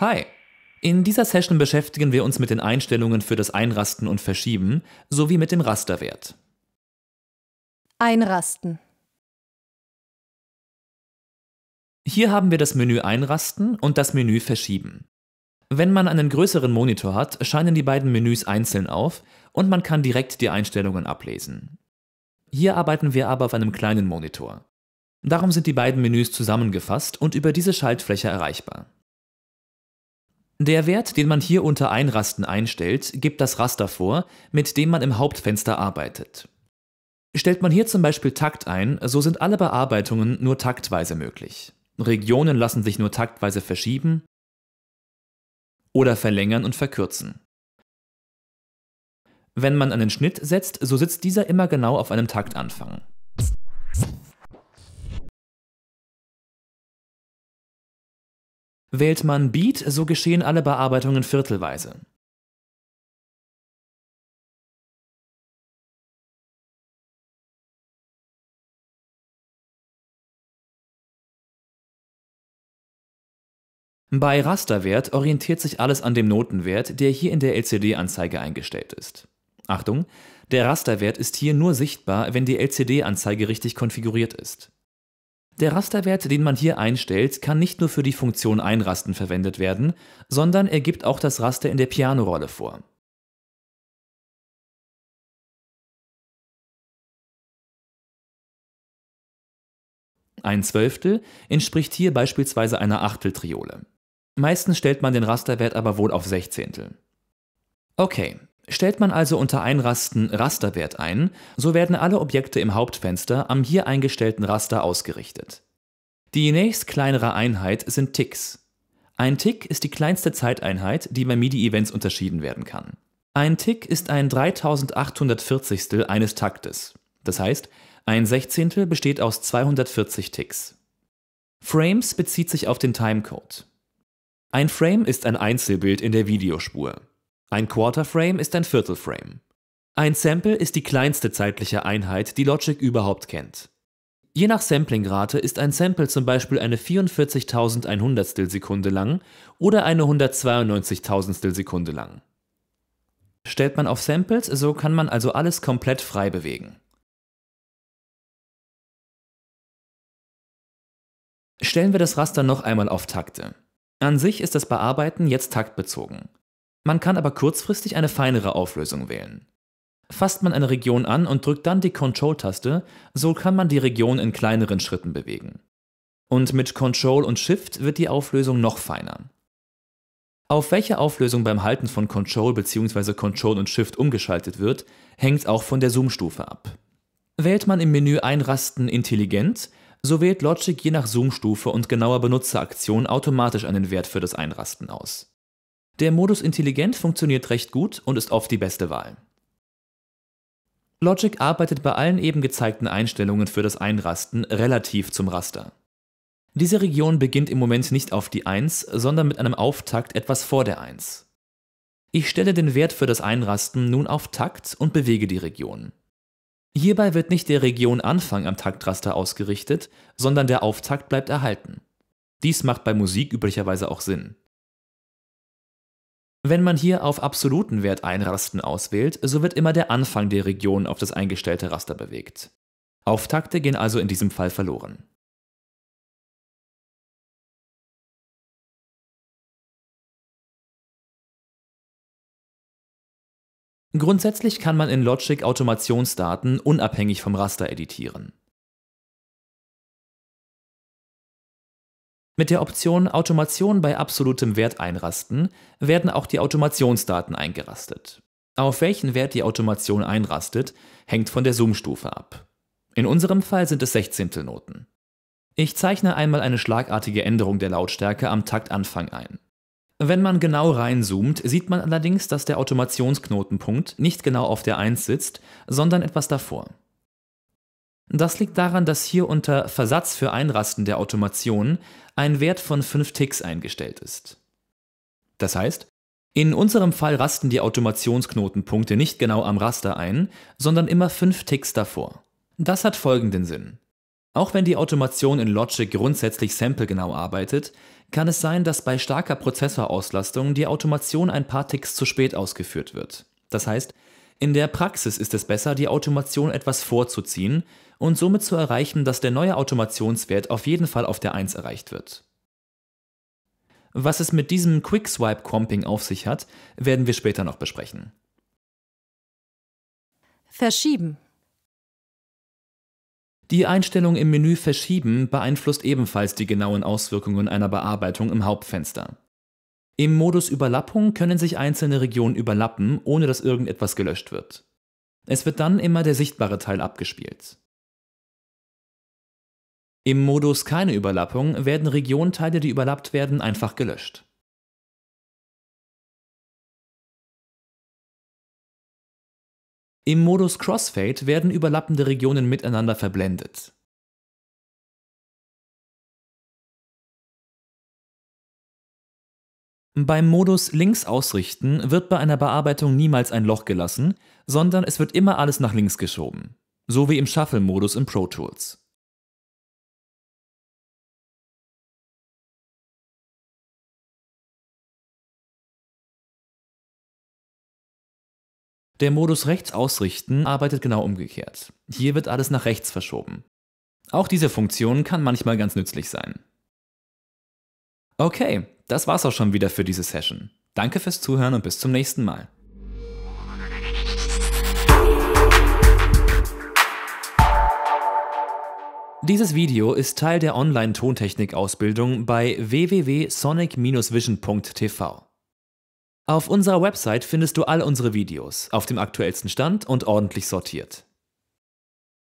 Hi! In dieser Session beschäftigen wir uns mit den Einstellungen für das Einrasten und Verschieben sowie mit dem Rasterwert. Einrasten. Hier haben wir das Menü Einrasten und das Menü Verschieben. Wenn man einen größeren Monitor hat, scheinen die beiden Menüs einzeln auf und man kann direkt die Einstellungen ablesen. Hier arbeiten wir aber auf einem kleinen Monitor. Darum sind die beiden Menüs zusammengefasst und über diese Schaltfläche erreichbar. Der Wert, den man hier unter Einrasten einstellt, gibt das Raster vor, mit dem man im Hauptfenster arbeitet. Stellt man hier zum Beispiel Takt ein, so sind alle Bearbeitungen nur taktweise möglich. Regionen lassen sich nur taktweise verschieben oder verlängern und verkürzen. Wenn man einen Schnitt setzt, so sitzt dieser immer genau auf einem Taktanfang. Wählt man Beat, so geschehen alle Bearbeitungen viertelweise. Bei Rasterwert orientiert sich alles an dem Notenwert, der hier in der LCD-Anzeige eingestellt ist. Achtung, der Rasterwert ist hier nur sichtbar, wenn die LCD-Anzeige richtig konfiguriert ist. Der Rasterwert, den man hier einstellt, kann nicht nur für die Funktion Einrasten verwendet werden, sondern er gibt auch das Raster in der Pianorolle vor. Ein Zwölftel entspricht hier beispielsweise einer Achteltriole. Meistens stellt man den Rasterwert aber wohl auf Sechzehntel. Okay, Stellt man also unter Einrasten Rasterwert ein, so werden alle Objekte im Hauptfenster am hier eingestellten Raster ausgerichtet. Die nächst kleinere Einheit sind Ticks. Ein Tick ist die kleinste Zeiteinheit, die bei MIDI-Events unterschieden werden kann. Ein Tick ist ein 3840. eines Taktes. Das heißt, ein 16. besteht aus 240 Ticks. Frames bezieht sich auf den Timecode. Ein Frame ist ein Einzelbild in der Videospur. Ein Quarterframe ist ein Viertelframe. Ein Sample ist die kleinste zeitliche Einheit, die Logic überhaupt kennt. Je nach Samplingrate ist ein Sample zum Beispiel eine 44.100 Sekunde lang oder eine 192.000 Sekunde lang. Stellt man auf Samples, so kann man also alles komplett frei bewegen. Stellen wir das Raster noch einmal auf Takte. An sich ist das Bearbeiten jetzt taktbezogen. Man kann aber kurzfristig eine feinere Auflösung wählen. Fasst man eine Region an und drückt dann die Control-Taste, so kann man die Region in kleineren Schritten bewegen. Und mit Control und Shift wird die Auflösung noch feiner. Auf welche Auflösung beim Halten von Control bzw. Control und Shift umgeschaltet wird, hängt auch von der Zoom-Stufe ab. Wählt man im Menü Einrasten intelligent, so wählt Logic je nach Zoom-Stufe und genauer Benutzeraktion automatisch einen Wert für das Einrasten aus. Der Modus Intelligent funktioniert recht gut und ist oft die beste Wahl. Logic arbeitet bei allen eben gezeigten Einstellungen für das Einrasten relativ zum Raster. Diese Region beginnt im Moment nicht auf die 1, sondern mit einem Auftakt etwas vor der 1. Ich stelle den Wert für das Einrasten nun auf Takt und bewege die Region. Hierbei wird nicht der Regionanfang am Taktraster ausgerichtet, sondern der Auftakt bleibt erhalten. Dies macht bei Musik üblicherweise auch Sinn. Wenn man hier auf absoluten Wert einrasten auswählt, so wird immer der Anfang der Region auf das eingestellte Raster bewegt. Auftakte gehen also in diesem Fall verloren. Grundsätzlich kann man in Logic Automationsdaten unabhängig vom Raster editieren. Mit der Option Automation bei absolutem Wert einrasten werden auch die Automationsdaten eingerastet. Auf welchen Wert die Automation einrastet, hängt von der Zoom-Stufe ab. In unserem Fall sind es Sechzehntelnoten. Ich zeichne einmal eine schlagartige Änderung der Lautstärke am Taktanfang ein. Wenn man genau reinzoomt, sieht man allerdings, dass der Automationsknotenpunkt nicht genau auf der 1 sitzt, sondern etwas davor. Das liegt daran, dass hier unter Versatz für Einrasten der Automation ein Wert von 5 Ticks eingestellt ist. Das heißt, in unserem Fall rasten die Automationsknotenpunkte nicht genau am Raster ein, sondern immer 5 Ticks davor. Das hat folgenden Sinn. Auch wenn die Automation in Logic grundsätzlich samplegenau arbeitet, kann es sein, dass bei starker Prozessorauslastung die Automation ein paar Ticks zu spät ausgeführt wird. Das heißt, in der Praxis ist es besser, die Automation etwas vorzuziehen, und somit zu erreichen, dass der neue Automationswert auf jeden Fall auf der 1 erreicht wird. Was es mit diesem Quick-Swipe-Comping auf sich hat, werden wir später noch besprechen. Verschieben. Die Einstellung im Menü Verschieben beeinflusst ebenfalls die genauen Auswirkungen einer Bearbeitung im Hauptfenster. Im Modus Überlappung können sich einzelne Regionen überlappen, ohne dass irgendetwas gelöscht wird. Es wird dann immer der sichtbare Teil abgespielt. Im Modus keine Überlappung werden Regionteile, die überlappt werden, einfach gelöscht. Im Modus Crossfade werden überlappende Regionen miteinander verblendet. Beim Modus links ausrichten wird bei einer Bearbeitung niemals ein Loch gelassen, sondern es wird immer alles nach links geschoben, so wie im Shuffle-Modus in Pro Tools. Der Modus rechts ausrichten arbeitet genau umgekehrt. Hier wird alles nach rechts verschoben. Auch diese Funktion kann manchmal ganz nützlich sein. Okay, das war's auch schon wieder für diese Session. Danke fürs Zuhören und bis zum nächsten Mal. Dieses Video ist Teil der Online-Tontechnik-Ausbildung bei www.sonic-vision.tv. Auf unserer Website findest du all unsere Videos, auf dem aktuellsten Stand und ordentlich sortiert.